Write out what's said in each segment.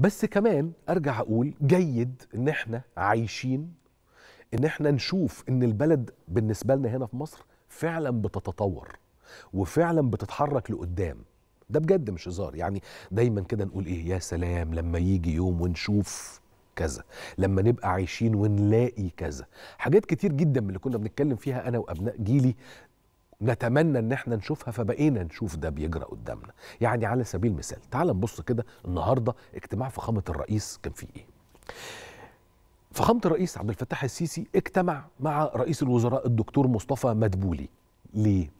بس كمان ارجع اقول جيد ان احنا عايشين ان احنا نشوف ان البلد بالنسبه لنا هنا في مصر فعلا بتتطور وفعلا بتتحرك لقدام ده بجد مش هزار يعني دايما كده نقول ايه يا سلام لما يجي يوم ونشوف كذا لما نبقى عايشين ونلاقي كذا حاجات كتير جدا من اللي كنا بنتكلم فيها انا وابناء جيلي نتمنى ان احنا نشوفها فبقينا نشوف ده بيجرى قدامنا يعني على سبيل المثال تعال نبص كده النهارده اجتماع فخامه الرئيس كان فيه ايه فخامه الرئيس عبد الفتاح السيسي اجتمع مع رئيس الوزراء الدكتور مصطفى مدبولي ليه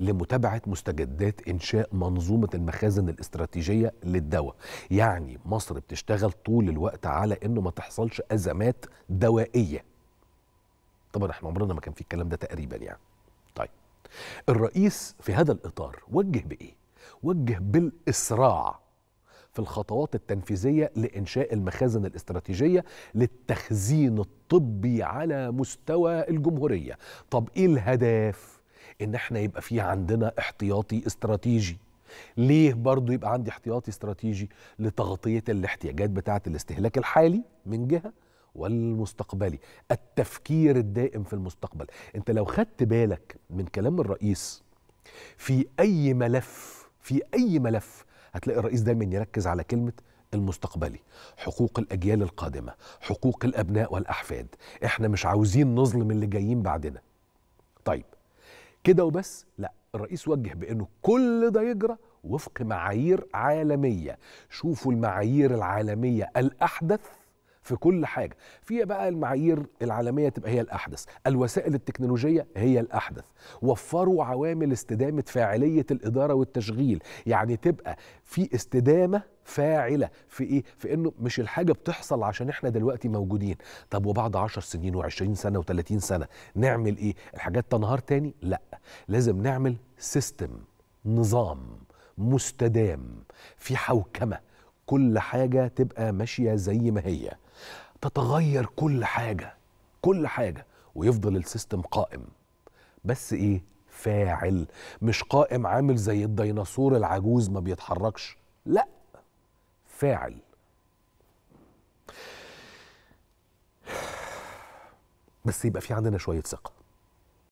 لمتابعة مستجدات إنشاء منظومة المخازن الاستراتيجية للدواء يعني مصر بتشتغل طول الوقت على إنه ما تحصلش أزمات دوائية طبعا احنا عمرنا ما كان في الكلام ده تقريبا يعني الرئيس في هذا الإطار وجه بإيه؟ وجه بالإسراع في الخطوات التنفيذية لإنشاء المخازن الاستراتيجية للتخزين الطبي على مستوى الجمهورية طب إيه الهدف؟ إن احنا يبقى في عندنا احتياطي استراتيجي ليه برضو يبقى عندي احتياطي استراتيجي لتغطية الاحتياجات بتاعة الاستهلاك الحالي من جهة والمستقبلي التفكير الدائم في المستقبل انت لو خدت بالك من كلام الرئيس في اي ملف في اي ملف هتلاقي الرئيس دايما يركز على كلمه المستقبلي حقوق الاجيال القادمه حقوق الابناء والاحفاد احنا مش عاوزين نظلم اللي جايين بعدنا طيب كده وبس لا الرئيس وجه بانه كل ده يجرى وفق معايير عالميه شوفوا المعايير العالميه الاحدث في كل حاجه في بقى المعايير العالميه تبقى هي الاحدث الوسائل التكنولوجيه هي الاحدث وفروا عوامل استدامه فاعليه الاداره والتشغيل يعني تبقى في استدامه فاعله في ايه في انه مش الحاجه بتحصل عشان احنا دلوقتي موجودين طب وبعد 10 سنين و20 سنه و30 سنه نعمل ايه الحاجات تنهار تاني لا لازم نعمل سيستم نظام مستدام في حوكمه كل حاجه تبقى ماشيه زي ما هي تتغير كل حاجه كل حاجه ويفضل السيستم قائم بس ايه فاعل مش قائم عامل زي الديناصور العجوز ما بيتحركش لا فاعل بس يبقى في عندنا شويه ثقه